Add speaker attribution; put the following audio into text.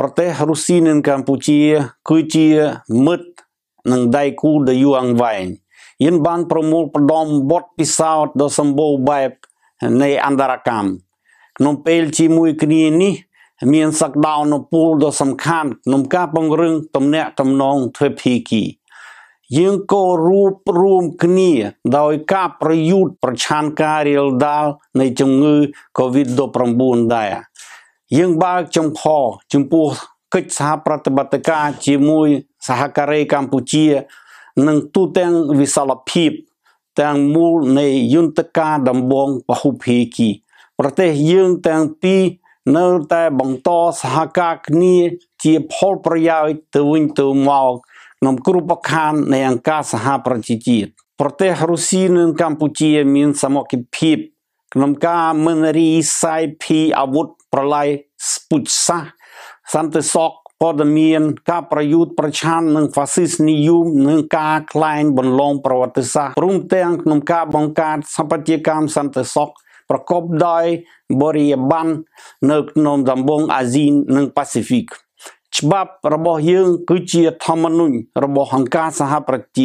Speaker 1: ប្រទេសរុស្ស៊ីនិងកម្ពុជាគឺជាមិត្តនិងដៃគូដ៏យូរអង្វែងយិនបានប្រមូលផ្ដុំបទពិសោធន៍ដ៏សម្បូរបែបនៃអន្តរកម្មក្នុងពេលជាមួយគ្នានេះ មានសក្តានុពលដ៏សំខាន់ក្នុងការពង្រឹងទំនាក់ទំនងទ្វេភាគីយើងក៏រួបរួមគ្នាដោយការប្រយុទ្ធប្រឆាំងការរាលដាលនៃជំងឺ Covid-19 ដែរយើងបើកចំហចំពោះកិច្ចសហប្រតិបត្តិការជាមួយសហការីកម្ពុជានឹងទូទាំងវិសាលភាពទាំងមូលនៃយន្តការដំបងពហុភាគី ប្រទេសយើងទាំងពីរនៅតែបន្តសហការគ្នាជាផលប្រយោជន៍ទៅវិញទៅមកក្នុងគ្រប់ប្រខាននៃអង្គការសហប្រជាជាតិប្រទេសរុស្ស៊ីនិងកម្ពុជាមានសមត្ថភាពក្នុងការមិនរីសាយពីអាវុធប្រឡាយពុជសាសសន្តិសុខព័ត៌មាន ការប្រយុទ្ធប្រឆាំងនឹងហ្វាស៊ីសនិយមនិងការក្លែងបន្លងប្រវត្តិសាស្ត្ររួមទាំងក្នុងការបង្កើតសម្បត្តិកម្មសន្តិសុខប្រកបដោយបរិយាបន្ននៅក្នុងតំបន់អាស៊ីនិងប៉ាស៊ីហ្វិកច្បាប់របស់យើងគឺជាធម្មនុញ្ញរបស់អង្គការសហប្រជា